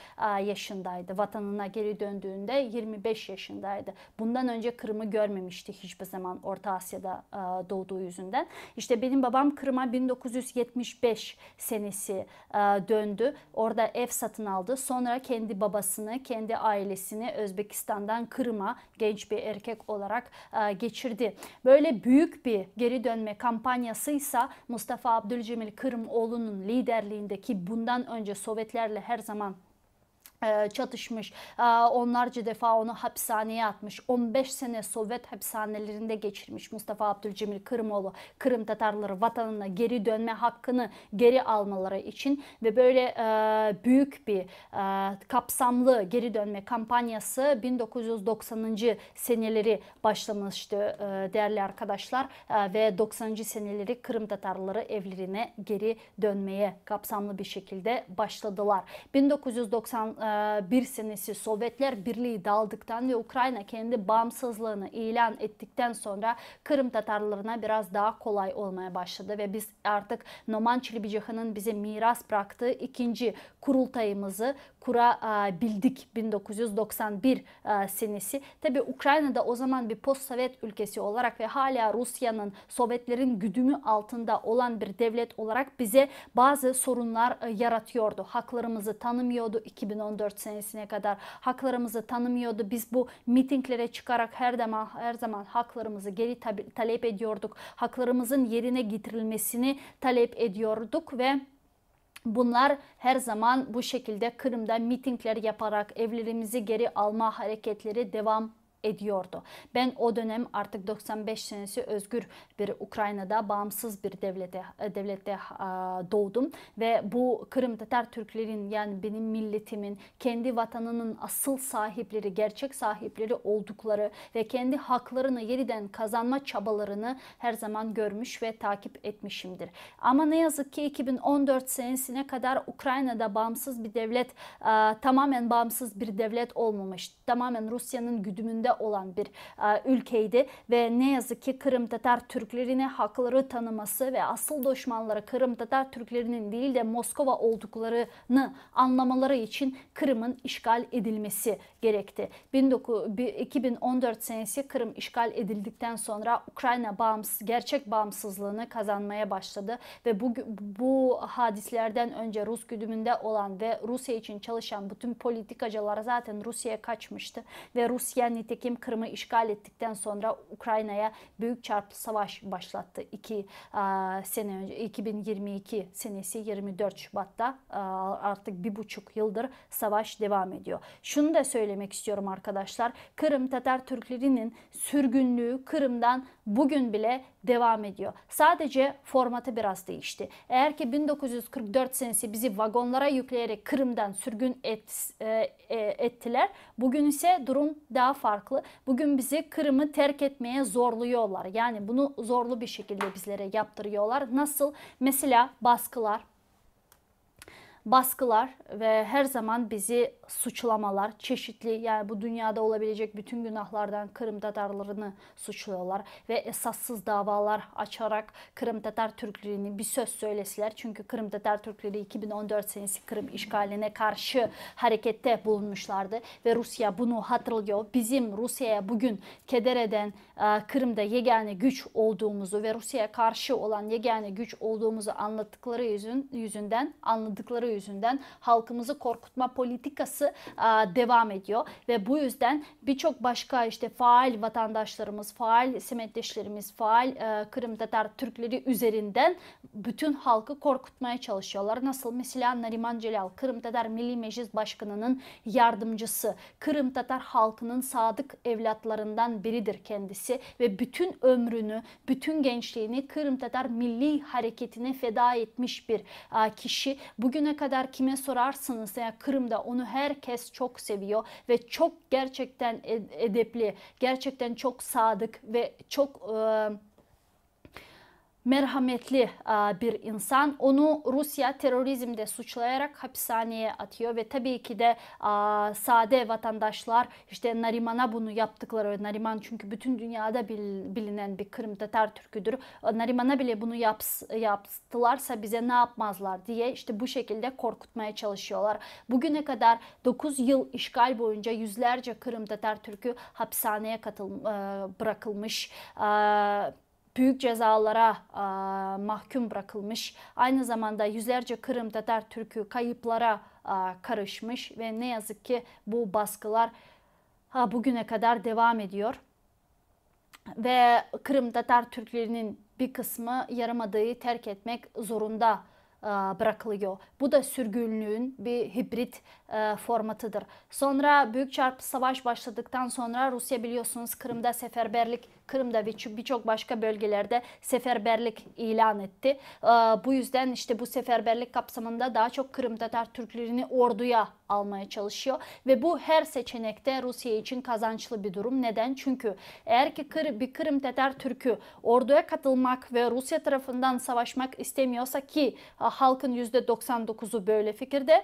yaşındaydı. Vatanına geri döndüğünde 25 yaşındaydı. Bundan önce Kırım'ı görmemişti hiçbir zaman Orta Asya'da doğduğu yüzünden. İşte benim babam Kırım'a 1975 senesi döndü. Orada ev satın aldı. Sonra kendi babasını, kendi ailesini Özbekistan'dan Kırım'a genç bir erkek olarak geçirdi. Böyle büyük bir geri dönme kampanyasıysa Mustafa Abdülcemil Kırım İmamoğlu'nun liderliğindeki bundan önce Sovyetlerle her zaman e, çatışmış. E, onlarca defa onu hapishaneye atmış. 15 sene Sovyet hapishanelerinde geçirmiş Mustafa Abdülcemil Kırımoğlu. Kırım Tatarları vatanına geri dönme hakkını geri almaları için ve böyle e, büyük bir kapsamlı geri dönme kampanyası 1990. seneleri başlamıştı değerli arkadaşlar ve 90. seneleri Kırım Tatarları evlerine geri dönmeye kapsamlı bir şekilde başladılar. 1990 ee, bir senesi Sovyetler Birliği dağıldıktan ve Ukrayna kendi bağımsızlığını ilan ettikten sonra Kırım Tatarlarına biraz daha kolay olmaya başladı ve biz artık Noman Çilibicahan'ın bize miras bıraktığı ikinci kurultayımızı kurabildik 1991 senesi. Tabi Ukrayna'da o zaman bir post Sovyet ülkesi olarak ve hala Rusya'nın Sovyetlerin güdümü altında olan bir devlet olarak bize bazı sorunlar e, yaratıyordu. Haklarımızı tanımıyordu 2014 senesine kadar. Haklarımızı tanımıyordu. Biz bu mitinglere çıkarak her zaman her zaman haklarımızı geri talep ediyorduk. Haklarımızın yerine getirilmesini talep ediyorduk ve Bunlar her zaman bu şekilde Kırım'da mitingler yaparak evlerimizi geri alma hareketleri devam ediyordu. Ben o dönem artık 95 senesi özgür bir Ukrayna'da bağımsız bir devlete e, devlette doğdum ve bu Kırım Tatar Türklerin yani benim milletimin kendi vatanının asıl sahipleri, gerçek sahipleri oldukları ve kendi haklarını yeniden kazanma çabalarını her zaman görmüş ve takip etmişimdir. Ama ne yazık ki 2014 senesine kadar Ukrayna'da bağımsız bir devlet tamamen bağımsız bir devlet olmamış. Tamamen Rusya'nın güdümünde olan bir e, ülkeydi ve ne yazık ki Kırım Tatar Türklerine hakları tanıması ve asıl düşmanları Kırım Tatar Türklerinin değil de Moskova olduklarını anlamaları için Kırım'ın işgal edilmesi gerekti. 2014 senesi Kırım işgal edildikten sonra Ukrayna bağımsız, gerçek bağımsızlığını kazanmaya başladı ve bu, bu hadislerden önce Rus güdümünde olan ve Rusya için çalışan bütün politikacılar zaten Rusya'ya kaçmıştı ve Rusya nitekim Ekim Kırım'ı işgal ettikten sonra Ukrayna'ya büyük çarpı savaş başlattı. 2 e, sene önce 2022 senesi 24 Şubat'ta e, artık bir buçuk yıldır savaş devam ediyor. Şunu da söylemek istiyorum arkadaşlar. Kırım Tatar Türklerinin sürgünlüğü Kırım'dan bugün bile devam ediyor. Sadece formatı biraz değişti. Eğer ki 1944 senesi bizi vagonlara yükleyerek Kırım'dan sürgün et, e, e, ettiler. Bugün ise durum daha farklı. Bugün bizi Kırım'ı terk etmeye zorluyorlar. Yani bunu zorlu bir şekilde bizlere yaptırıyorlar. Nasıl? Mesela baskılar, baskılar ve her zaman bizi suçlamalar, çeşitli yani bu dünyada olabilecek bütün günahlardan Kırım Tatarlarını suçluyorlar ve esassız davalar açarak Kırım Tatar Türklerini bir söz söylesiler. Çünkü Kırım Tatar Türkleri 2014 senesi Kırım işgaline karşı harekette bulunmuşlardı ve Rusya bunu hatırlıyor. Bizim Rusya'ya bugün keder eden e, Kırım'da yegane güç olduğumuzu ve Rusya'ya karşı olan yegane güç olduğumuzu anlattıkları yüzün, yüzünden anladıkları yüzünden halkımızı korkutma politikası devam ediyor ve bu yüzden birçok başka işte faal vatandaşlarımız, faal simetleşlerimiz, faal Kırım Tatar Türkleri üzerinden bütün halkı korkutmaya çalışıyorlar. Nasıl mesela Nariman Celal, Kırım Tatar Milli Meclis Başkanı'nın yardımcısı, Kırım Tatar halkının sadık evlatlarından biridir kendisi ve bütün ömrünü, bütün gençliğini Kırım Tatar Milli Hareketi'ne feda etmiş bir kişi. Bugüne kadar kadar kime sorarsınız ya Kırım'da onu herkes çok seviyor ve çok gerçekten edepli, gerçekten çok sadık ve çok e, merhametli bir insan. Onu Rusya terörizmde suçlayarak hapishaneye atıyor ve tabii ki de sade vatandaşlar işte Nariman'a bunu yaptıkları Nariman çünkü bütün dünyada bilinen bir Kırım Tatar Türküdür. Nariman'a bile bunu yaps, yaptılarsa bize ne yapmazlar diye işte bu şekilde korkutmaya çalışıyorlar. Bugüne kadar 9 yıl işgal boyunca yüzlerce Kırım Tatar Türkü hapishaneye katıl, ıı, bırakılmış büyük cezalara a, mahkum bırakılmış. Aynı zamanda yüzlerce Kırım Tatar Türk'ü kayıplara a, karışmış ve ne yazık ki bu baskılar ha, bugüne kadar devam ediyor. Ve Kırım Tatar Türklerinin bir kısmı yarımadayı terk etmek zorunda bırakılıyor. Bu da sürgünlüğün bir hibrit e, formatıdır. Sonra büyük çarpı savaş başladıktan sonra Rusya biliyorsunuz Kırım'da seferberlik, Kırım'da ve birçok başka bölgelerde seferberlik ilan etti. E, bu yüzden işte bu seferberlik kapsamında daha çok Kırım Tatar Türklerini orduya almaya çalışıyor ve bu her seçenekte Rusya için kazançlı bir durum. Neden? Çünkü eğer ki Kır, bir Kırım Tatar Türk'ü orduya katılmak ve Rusya tarafından savaşmak istemiyorsa ki e, halkın %99'u böyle fikirde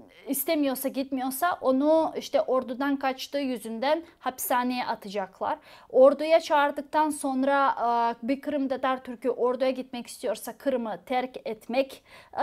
istemiyorsa gitmiyorsa onu işte ordudan kaçtığı yüzünden hapishaneye atacaklar. Orduya çağırdıktan sonra e, bir Kırım Tatar Türk'ü orduya gitmek istiyorsa Kırım'ı terk etmek e,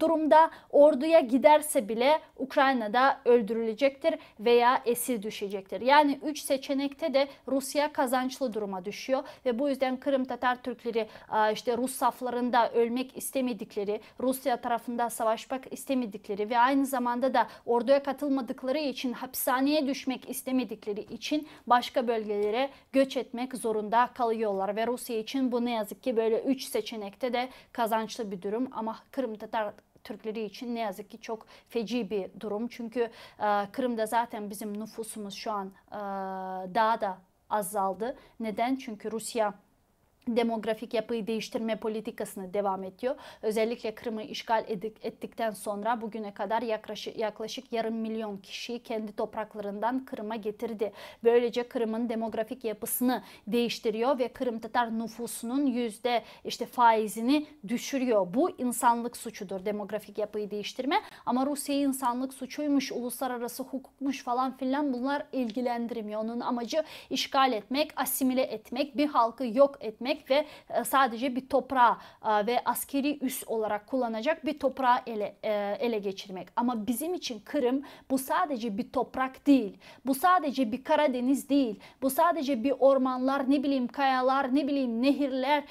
durumda orduya giderse bile Ukrayna'da öldürülecektir veya esir düşecektir. Yani 3 seçenekte de Rusya kazançlı duruma düşüyor ve bu yüzden Kırım Tatar Türkleri e, işte Rus saflarında ölmek istemedikleri, Rusya tarafında savaşmak istemedikleri ve aynı aynı zamanda da orduya katılmadıkları için hapishaneye düşmek istemedikleri için başka bölgelere göç etmek zorunda kalıyorlar ve Rusya için bu ne yazık ki böyle üç seçenekte de kazançlı bir durum ama Kırım Tatar Türkleri için ne yazık ki çok feci bir durum. Çünkü e, Kırım'da zaten bizim nüfusumuz şu an e, daha da azaldı. Neden? Çünkü Rusya demografik yapıyı değiştirme politikasını devam ediyor. Özellikle Kırım'ı işgal ettikten sonra bugüne kadar yaklaşık, yaklaşık yarım milyon kişiyi kendi topraklarından Kırım'a getirdi. Böylece Kırım'ın demografik yapısını değiştiriyor ve Kırım Tatar nüfusunun yüzde işte faizini düşürüyor. Bu insanlık suçudur demografik yapıyı değiştirme ama Rusya'yı insanlık suçuymuş, uluslararası hukukmuş falan filan bunlar ilgilendirmiyor. Onun amacı işgal etmek, asimile etmek, bir halkı yok etmek etmek ve e, sadece bir toprağı e, ve askeri üs olarak kullanacak bir toprağı ele, e, ele geçirmek. Ama bizim için Kırım bu sadece bir toprak değil. Bu sadece bir Karadeniz değil. Bu sadece bir ormanlar, ne bileyim kayalar, ne bileyim nehirler,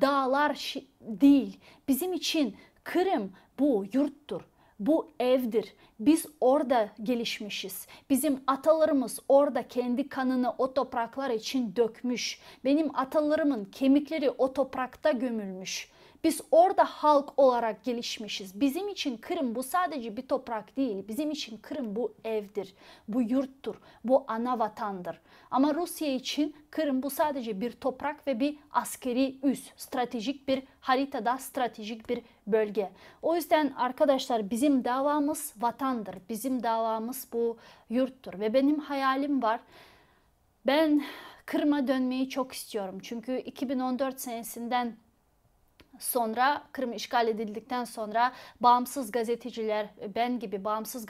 dağlar değil. Bizim için Kırım bu yurttur. Bu evdir. Biz orada gelişmişiz. Bizim atalarımız orada kendi kanını o topraklar için dökmüş. Benim atalarımın kemikleri o toprakta gömülmüş. Biz orada halk olarak gelişmişiz. Bizim için Kırım bu sadece bir toprak değil. Bizim için Kırım bu evdir, bu yurttur, bu ana vatandır. Ama Rusya için Kırım bu sadece bir toprak ve bir askeri üs, stratejik bir haritada stratejik bir bölge. O yüzden arkadaşlar bizim davamız vatandır. Bizim davamız bu yurttur ve benim hayalim var. Ben Kırım'a dönmeyi çok istiyorum. Çünkü 2014 senesinden sonra Kırım işgal edildikten sonra bağımsız gazeteciler ben gibi bağımsız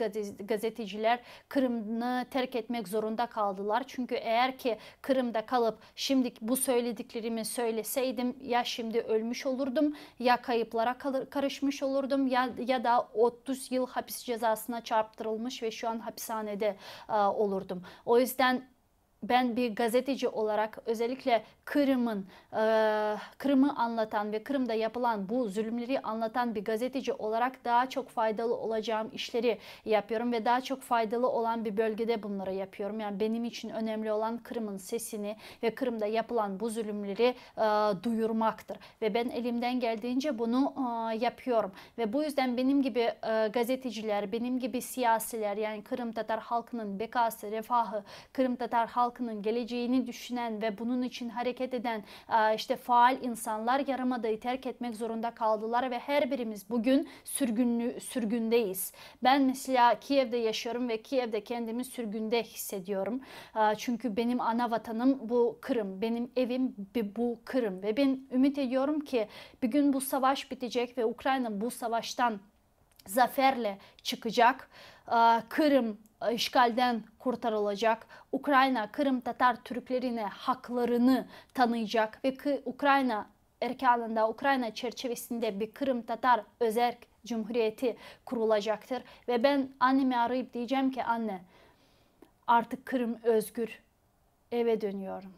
gazeteciler Kırım'ı terk etmek zorunda kaldılar. Çünkü eğer ki Kırım'da kalıp şimdi bu söylediklerimi söyleseydim ya şimdi ölmüş olurdum ya kayıplara karışmış olurdum ya ya da 30 yıl hapis cezasına çarptırılmış ve şu an hapishanede ıı, olurdum. O yüzden ben bir gazeteci olarak özellikle Kırım'ın e, Kırım'ı anlatan ve Kırım'da yapılan bu zulümleri anlatan bir gazeteci olarak daha çok faydalı olacağım işleri yapıyorum ve daha çok faydalı olan bir bölgede bunları yapıyorum. Yani benim için önemli olan Kırım'ın sesini ve Kırım'da yapılan bu zulümleri e, duyurmaktır ve ben elimden geldiğince bunu e, yapıyorum ve bu yüzden benim gibi gazeteciler, benim gibi siyasiler yani Kırım Tatar halkının bekası, refahı, Kırım Tatar halk halkının geleceğini düşünen ve bunun için hareket eden e, işte faal insanlar Yarımada'yı terk etmek zorunda kaldılar ve her birimiz bugün sürgünlü, sürgündeyiz. Ben mesela Kiev'de yaşıyorum ve Kiev'de kendimi sürgünde hissediyorum. E, çünkü benim ana vatanım bu Kırım, benim evim bu Kırım ve ben ümit ediyorum ki bir gün bu savaş bitecek ve Ukrayna bu savaştan zaferle çıkacak. Ee, Kırım e, işgalden kurtarılacak. Ukrayna Kırım Tatar Türklerine haklarını tanıyacak ve Ukrayna erkanında Ukrayna çerçevesinde bir Kırım Tatar özerk cumhuriyeti kurulacaktır. Ve ben annemi arayıp diyeceğim ki anne artık Kırım özgür eve dönüyorum.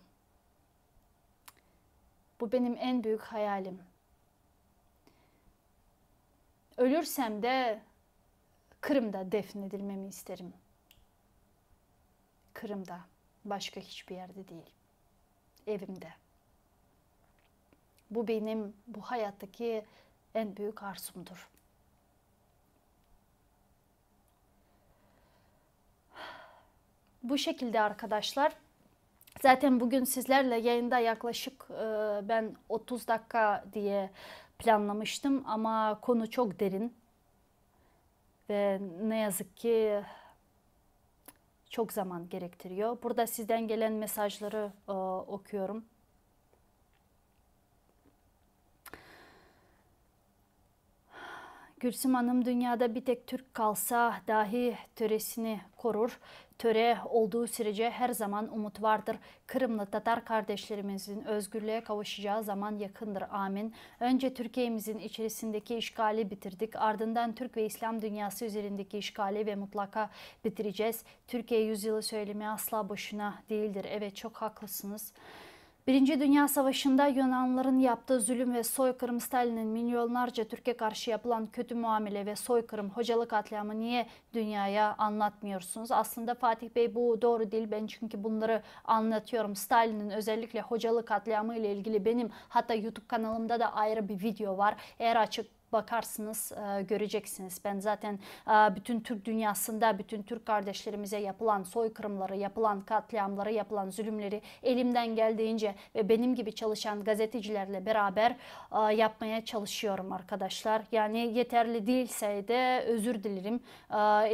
Bu benim en büyük hayalim. Ölürsem de Kırım'da defnedilmemi isterim. Kırım'da, başka hiçbir yerde değil. Evimde. Bu benim bu hayattaki en büyük arzumdur. Bu şekilde arkadaşlar. Zaten bugün sizlerle yayında yaklaşık e, ben 30 dakika diye planlamıştım ama konu çok derin ve ne yazık ki çok zaman gerektiriyor. Burada sizden gelen mesajları e, okuyorum. Gülsüm Hanım dünyada bir tek Türk kalsa dahi töresini korur. Töre olduğu sürece her zaman umut vardır. Kırımlı Tatar kardeşlerimizin özgürlüğe kavuşacağı zaman yakındır. Amin. Önce Türkiye'mizin içerisindeki işgali bitirdik. Ardından Türk ve İslam dünyası üzerindeki işgali ve mutlaka bitireceğiz. Türkiye yüzyılı söylemi asla boşuna değildir. Evet çok haklısınız. Birinci Dünya Savaşı'nda Yunanların yaptığı zulüm ve soykırım Stalin'in milyonlarca Türkiye karşı yapılan kötü muamele ve soykırım hocalık katliamı niye dünyaya anlatmıyorsunuz? Aslında Fatih Bey bu doğru değil. Ben çünkü bunları anlatıyorum. Stalin'in özellikle hocalık katliamı ile ilgili benim hatta YouTube kanalımda da ayrı bir video var. Eğer açık bakarsınız e, göreceksiniz. Ben zaten e, bütün Türk dünyasında bütün Türk kardeşlerimize yapılan soykırımları, yapılan katliamları, yapılan zulümleri elimden geldiğince ve benim gibi çalışan gazetecilerle beraber e, yapmaya çalışıyorum arkadaşlar. Yani yeterli değilse de özür dilerim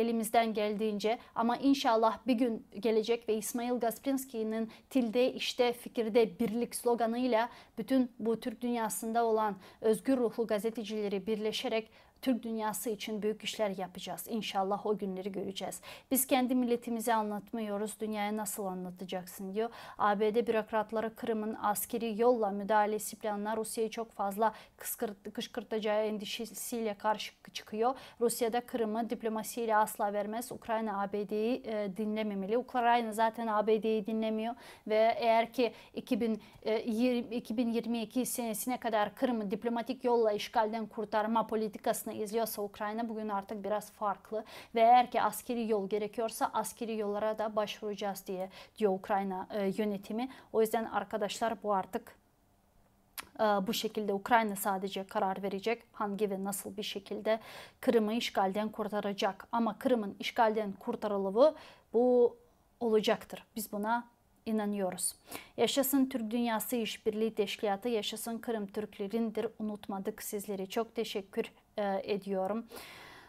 elimizden geldiğince ama inşallah bir gün gelecek ve İsmail Gasprinski'nin tilde işte fikirde birlik sloganıyla bütün bu Türk dünyasında olan özgür ruhlu gazetecileri birleşerek Türk dünyası için büyük işler yapacağız. İnşallah o günleri göreceğiz. Biz kendi milletimizi anlatmıyoruz. Dünyaya nasıl anlatacaksın diyor. ABD bürokratları Kırım'ın askeri yolla müdahalesi planına Rusya'yı çok fazla kıskırt, kışkırtacağı endişesiyle karşı çıkıyor. Rusya'da Kırım'ı diplomasiyle asla vermez. Ukrayna ABD'yi e, dinlememeli. Ukrayna zaten ABD'yi dinlemiyor ve eğer ki 2020, 2022 e, senesine kadar Kırım'ı diplomatik yolla işgalden kurtarma politikasını Savaşı'nı izliyorsa Ukrayna bugün artık biraz farklı ve eğer ki askeri yol gerekiyorsa askeri yollara da başvuracağız diye diyor Ukrayna e, yönetimi. O yüzden arkadaşlar bu artık e, bu şekilde Ukrayna sadece karar verecek hangi ve nasıl bir şekilde Kırım'ı işgalden kurtaracak. Ama Kırım'ın işgalden kurtarılığı bu olacaktır. Biz buna inanıyoruz. Yaşasın Türk Dünyası İşbirliği Teşkilatı, yaşasın Kırım Türklerindir. Unutmadık sizleri. Çok teşekkür e, ediyorum.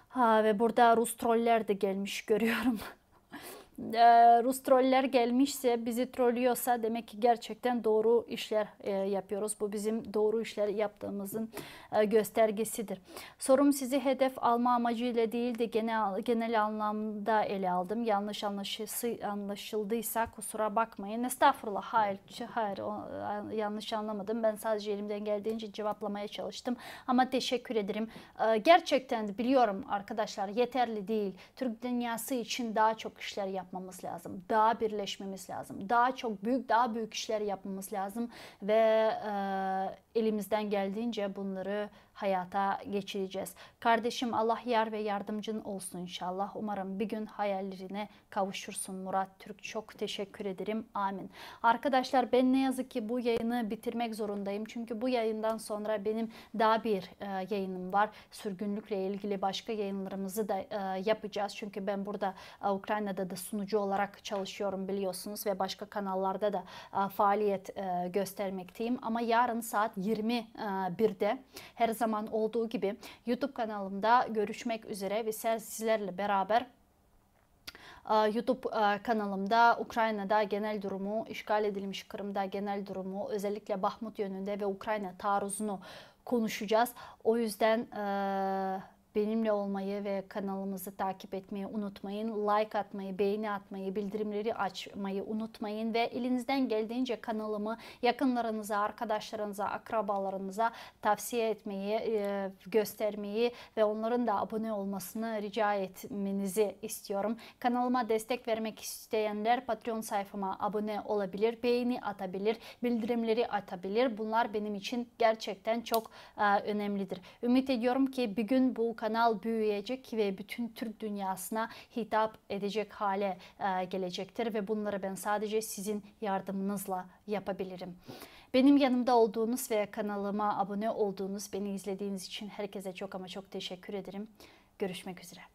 Ha, ve burada Rus troller de gelmiş görüyorum e, Rus troller gelmişse bizi trollüyorsa demek ki gerçekten doğru işler e, yapıyoruz. Bu bizim doğru işler yaptığımızın e, göstergesidir. Sorum sizi hedef alma amacıyla değil de genel genel anlamda ele aldım. Yanlış anlaşısı, anlaşıldıysa kusura bakmayın. Estağfurullah hayır, hayır o, yanlış anlamadım. Ben sadece elimden geldiğince cevaplamaya çalıştım. Ama teşekkür ederim. E, gerçekten biliyorum arkadaşlar yeterli değil. Türk dünyası için daha çok işler yap yapmamız lazım. Daha birleşmemiz lazım. Daha çok büyük, daha büyük işler yapmamız lazım ve e, elimizden geldiğince bunları hayata geçireceğiz. Kardeşim Allah yar ve yardımcın olsun inşallah. Umarım bir gün hayallerine kavuşursun Murat Türk. Çok teşekkür ederim. Amin. Arkadaşlar ben ne yazık ki bu yayını bitirmek zorundayım. Çünkü bu yayından sonra benim daha bir e, yayınım var. Sürgünlükle ilgili başka yayınlarımızı da e, yapacağız. Çünkü ben burada e, Ukrayna'da da sunucu olarak çalışıyorum biliyorsunuz ve başka kanallarda da e, faaliyet e, göstermekteyim. Ama yarın saat 21'de e, her zaman zaman olduğu gibi YouTube kanalımda görüşmek üzere ve sizlerle beraber e, YouTube e, kanalımda Ukrayna'da genel durumu, işgal edilmiş Kırım'da genel durumu, özellikle Bahmut yönünde ve Ukrayna taarruzunu konuşacağız. O yüzden e, benimle olmayı ve kanalımızı takip etmeyi unutmayın. Like atmayı, beğeni atmayı, bildirimleri açmayı unutmayın ve elinizden geldiğince kanalımı yakınlarınıza, arkadaşlarınıza, akrabalarınıza tavsiye etmeyi, e, göstermeyi ve onların da abone olmasını rica etmenizi istiyorum. Kanalıma destek vermek isteyenler Patreon sayfama abone olabilir, beğeni atabilir, bildirimleri atabilir. Bunlar benim için gerçekten çok e, önemlidir. Ümit ediyorum ki bir gün bu kanal büyüyecek ve bütün Türk dünyasına hitap edecek hale e, gelecektir ve bunları ben sadece sizin yardımınızla yapabilirim. Benim yanımda olduğunuz ve kanalıma abone olduğunuz, beni izlediğiniz için herkese çok ama çok teşekkür ederim. Görüşmek üzere.